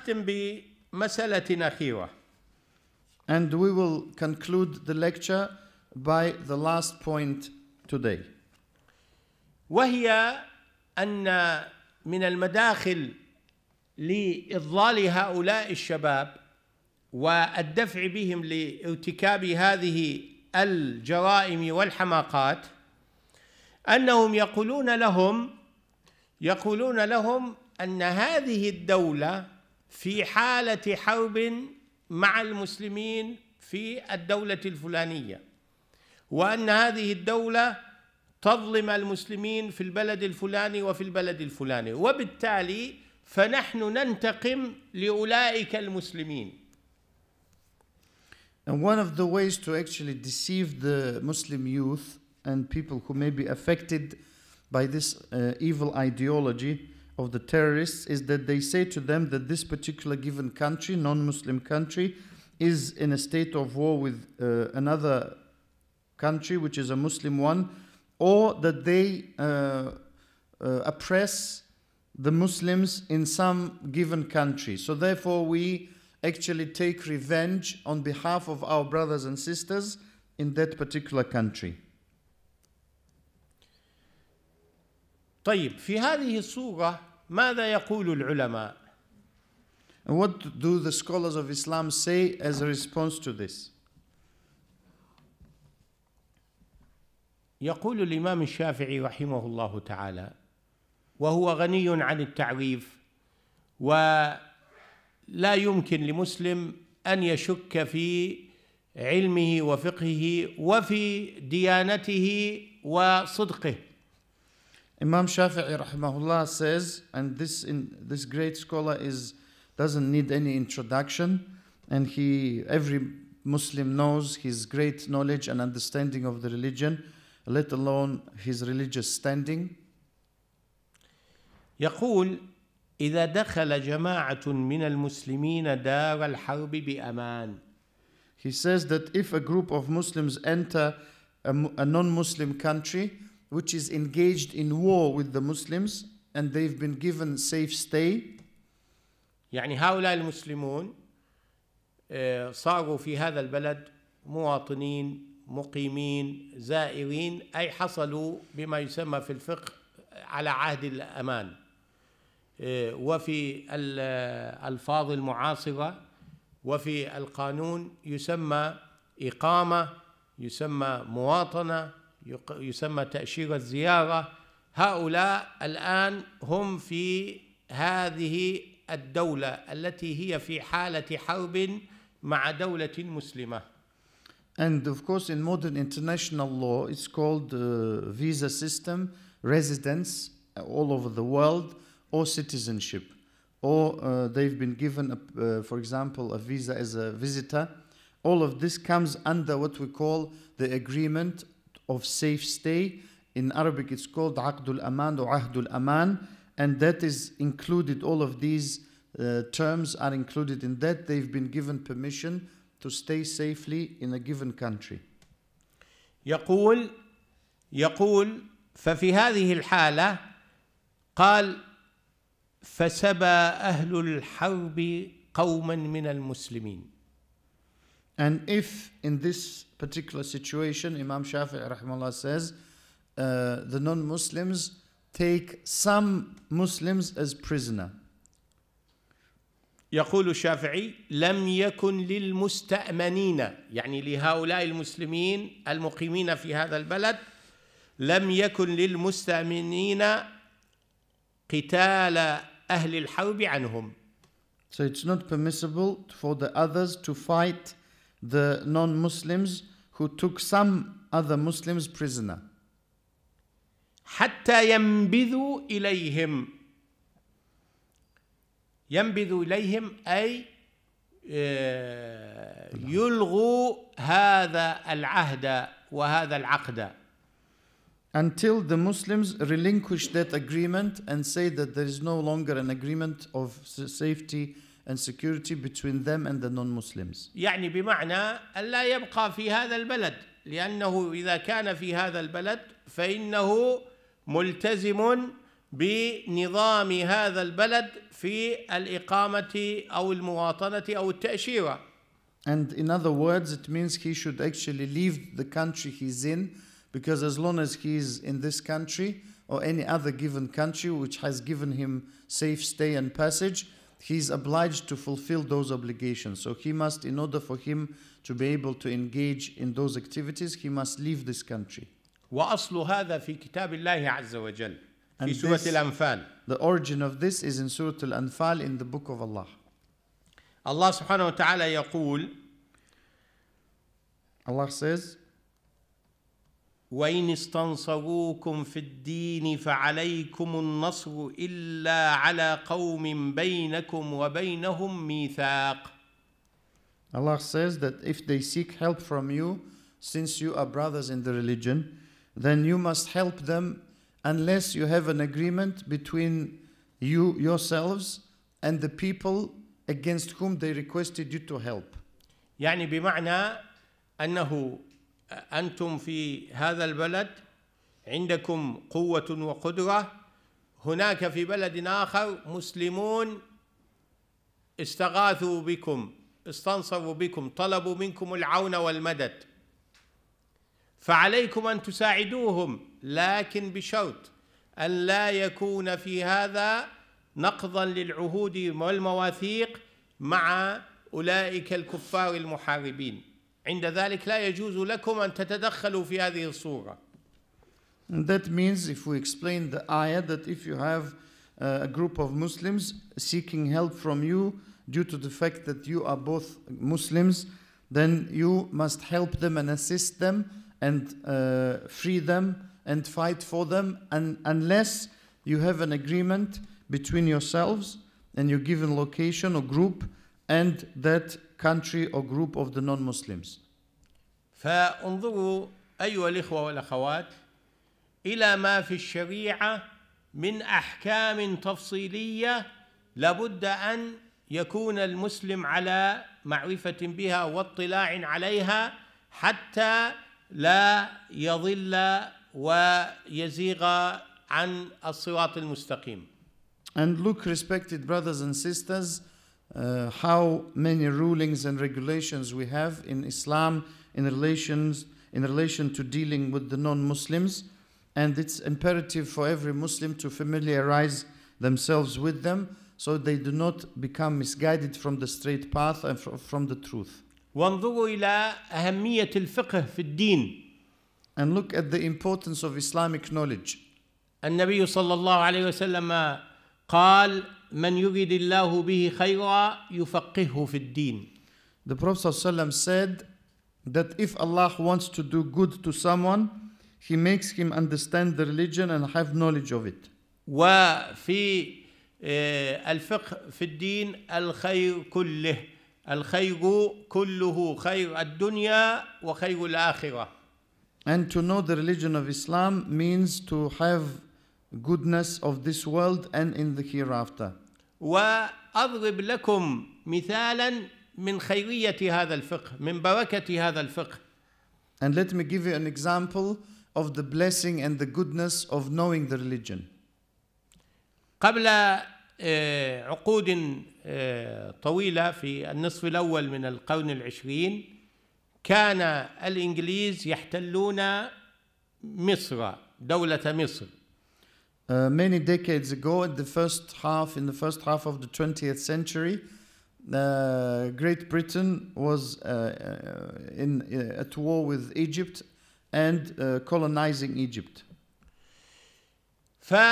نختم بمسألة أخيرة. And we will conclude the lecture by the last point today. وهي أن من المداخل لإضلال هؤلاء الشباب والدفع بهم لارتكاب هذه الجرائم والحماقات أنهم يقولون لهم يقولون لهم أن هذه الدولة في حالة حرب مع المسلمين في الدولة الفلانية وأن هذه الدولة تظلم المسلمين في البلد الفلاني وفي البلد الفلاني وبالتالي فنحن ننتقم لأولئك المسلمين And one of the ways to actually deceive the Muslim youth and people who may be affected by this uh, evil ideology of the terrorists is that they say to them that this particular given country, non-Muslim country, is in a state of war with uh, another country, which is a Muslim one, or that they uh, uh, oppress the Muslims in some given country. So therefore we actually take revenge on behalf of our brothers and sisters in that particular country. طيب في هذه الصورة ماذا يقول العلماء؟ And what do the scholars of Islam say as a response to this? يقول الإمام الشافعي رحمه الله تعالى وهو غني عن التعريف ولا يمكن لمسلم أن يشك في علمه وفقهه وفي ديانته وصدقه Imam Shafi'i rahimahullah says, and this in, this great scholar is doesn't need any introduction, and he every Muslim knows his great knowledge and understanding of the religion, let alone his religious standing. يقول إذا دخل جماعة من المسلمين دار الحرب بأمان. He says that if a group of Muslims enter a, a non-Muslim country which is engaged in war with the Muslims and they've been given safe stay. يعني هؤلاء المسلمون آه، صاروا في هذا البلد مواطنين مقيمين زائرين أي حصلوا بما يسمى في الفقه على عهد الأمان آه، وفي آه، الألفاظ المعاصرة وفي القانون يسمى إقامة يسمى مواطنة يسمى تأشير الزيارة هؤلاء الآن هم في هذه الدولة التي هي في حالة حرب مع دولة مسلمة And of course, in modern international law, it's called uh, visa system, residence all over the world, or citizenship. Or uh, they've been given, a, uh, for example, a visa as a visitor. All of this comes under what we call the agreement of safe stay. In Arabic, it's called Aqdul Aman or Ahdul Aman, and that is included. All of these uh, terms are included in that. They've been given permission to stay safely in a given country. يقول يقول ففي هذه الحالة قال فسبى أهل الحرب قوما من المسلمين And if in this particular situation, Imam Shafi'i rahimahullah says, uh, the non-Muslims take some Muslims as prisoner. يقول الشافعي لم يكن للمستأمنين يعني لهؤلاء المسلمين المقيمين في هذا البلد لم يكن للمستأمنين قتال أهل الحرب عنهم. So it's not permissible for the others to fight the non Muslims who took some other Muslims prisoner. حتى ينبذوا إليهم ينبذوا إليهم أي يلغوا هذا العهد وهذا العقد until the Muslims relinquish that agreement and say that there is no longer an agreement of safety and security between them and the non-Muslims. يعني بمعنى ألا يبقى في هذا البلد لأنه إذا كان في هذا البلد فإنه ملتزم بنظام هذا البلد في الإقامة أو المواطنة أو التأشيرة. And in other words, it means he should actually leave the country he's in because as long as he is in this country or any other given country which has given him safe stay and passage, he is obliged to fulfill those obligations. So he must, in order for him to be able to engage in those activities, he must leave this country. وأصل هذا The origin of this is in Surah Al-Anfal in the book of Allah. Allah Allah says وان استنصروكم في الدين فعليكم النصر الا على قوم بينكم وبينهم ميثاق Allah says that if they seek help from you since you are brothers in the religion then you must help them unless you have an agreement between you yourselves and the people against whom they requested you to help يعني بمعنى انه أنتم في هذا البلد عندكم قوة وقدرة هناك في بلد آخر مسلمون استغاثوا بكم استنصروا بكم طلبوا منكم العون والمدد فعليكم أن تساعدوهم لكن بشرط أن لا يكون في هذا نقضا للعهود والمواثيق مع أولئك الكفار المحاربين عند ذلك لا يجوز لكم أن تتدخلوا في هذه الصورة. And that means if we explain the ayah that if you have a group of Muslims seeking help from you due to the fact that you are both Muslims, then you must help them and assist them and uh, free them and fight for them and unless you have an agreement between yourselves and your given location or group and that country or group of the non-Muslims. فانظروا أيها الإخوة والأخوات إلى ما في الشريعة من أحكام تفصيلية لابد أن يكون المسلم على معرفة بها واطلاع عليها حتى لا يضل ويزيغ عن الصراط المستقيم. And look, respected brothers and sisters, uh, how many rulings and regulations we have in Islam in relations in relation to dealing with the non-Muslims, and it's imperative for every Muslim to familiarize themselves with them so they do not become misguided from the straight path and from the truth. And look at the importance of Islamic knowledge. النبي صلى الله عليه وسلم قال من يريد الله به خيرا يفقهه في الدين The Prophet صلى الله عليه وسلم said that if Allah wants to do good to someone, He makes him understand the religion and have knowledge of it. وفي الفقه في الدين الخير كله الخير كله خير الدنيا وخير الآخرة. And to know the religion of Islam means to have goodness of this world and in the hereafter. وأضرب لكم مثالا من خيرية هذا الفقه من بركة هذا الفقه. And let me give you an example of the blessing and the goodness of knowing the religion. قبل آه، عقود آه، طويلة في النصف الأول من القرن العشرين كان الإنجليز يحتلون مصر دولة مصر Uh, many decades ago, in the first half, in the first half of the 20th century, uh, Great Britain was uh, uh in uh, at war with Egypt and colonizing Egypt. فأحد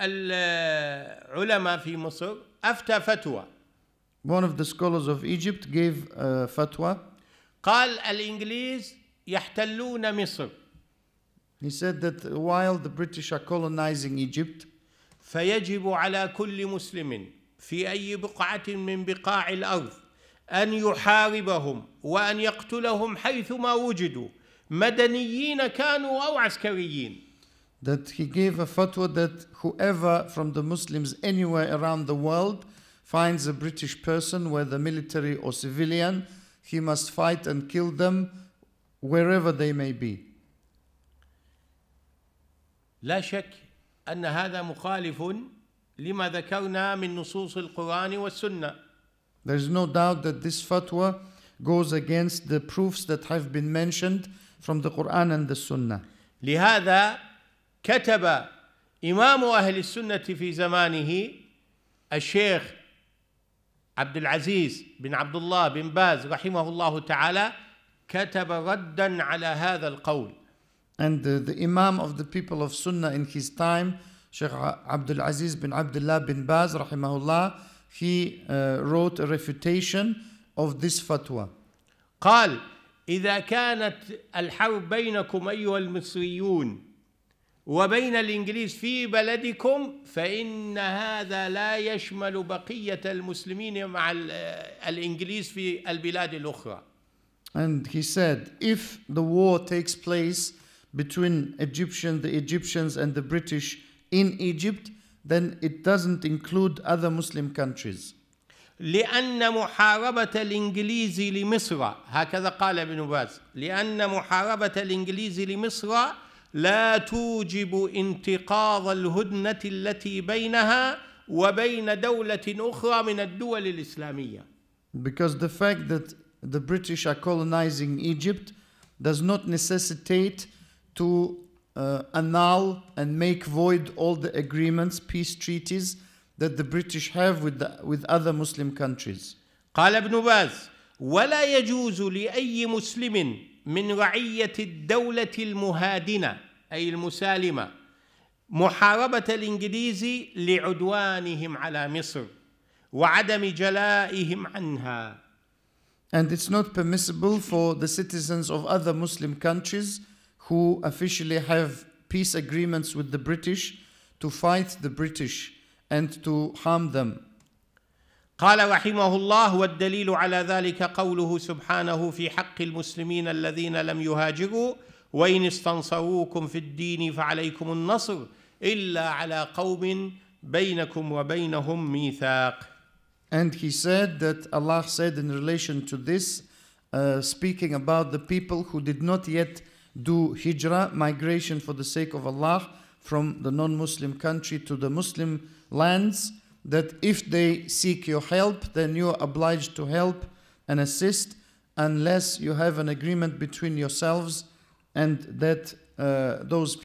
العلماء في مصر أفتى فتوى. One of the scholars of Egypt gave fatwa. قال الإنجليز يحتلون مصر. He said that while the British are colonizing Egypt, فيجب على كل مسلم في أي بقعة من بقاع الأرض أن يحاربهم وأن يقتلهم حيثما وجدوا مدنيين كانوا أو عسكريين that he gave a fatwa that whoever from the Muslims anywhere around the world finds a British person, whether military or civilian, he must fight and kill them wherever they may be. لا شك أن هذا مخالف لما ذكرنا من نصوص القرآن والسنة. There is no doubt that this fatwa goes against the proofs that have been mentioned from the Quran and the Sunnah. لهذا كتب إمام أهل السنة في زمانه الشيخ عبد العزيز بن عبد الله بن باز رحمه الله تعالى كتب ردا على هذا القول. And the, the Imam of the people of Sunnah in his time, Sheikh Abdul Aziz bin Abdullah bin Baz, rahimahullah, he uh, wrote a refutation of this fatwa. قال إذا كانت الحرب بينكم أيها المصريون وبين الإنجليز في بلدكم فإن هذا لا يشمل بقية المسلمين مع الإنجليز في البلاد الأخرى. And he said, if the war takes place between Egyptian, the Egyptians and the British in Egypt, then it doesn't include other Muslim countries. لأن محاربة الإنجليز لمصر هكذا قال ابن باز لأن محاربة الإنجليز لمصر لا توجب انتقاض الهدنة التي بينها وبين دولة أخرى من الدول الإسلامية. Because the fact that the British are colonizing Egypt does not necessitate to uh, annul and make void all the agreements, peace treaties that the British have with, the, with other Muslim countries. قال ابن باز ولا يجوز لأي مسلم من رعية الدولة المهادنة أي المسالمة محاربة الإنجليز لعدوانهم على مصر وعدم جلائهم عنها. And it's not permissible for the citizens of other Muslim countries who officially have peace agreements with the British to fight the British and to harm them. قال رحمه الله والدليل على ذلك قوله سبحانه في حق المسلمين الذين لم يهاجروا وإن استنصروكم في الدين فعليكم النصر إلا على قوم بينكم وبينهم ميثاق And he said that Allah said in relation to this, uh, speaking about the people who did not yet do hijrah, migration for the sake of Allah from the non-Muslim country to the Muslim lands, that if they seek your help, then you are obliged to help and assist unless you have an agreement between yourselves and that uh, those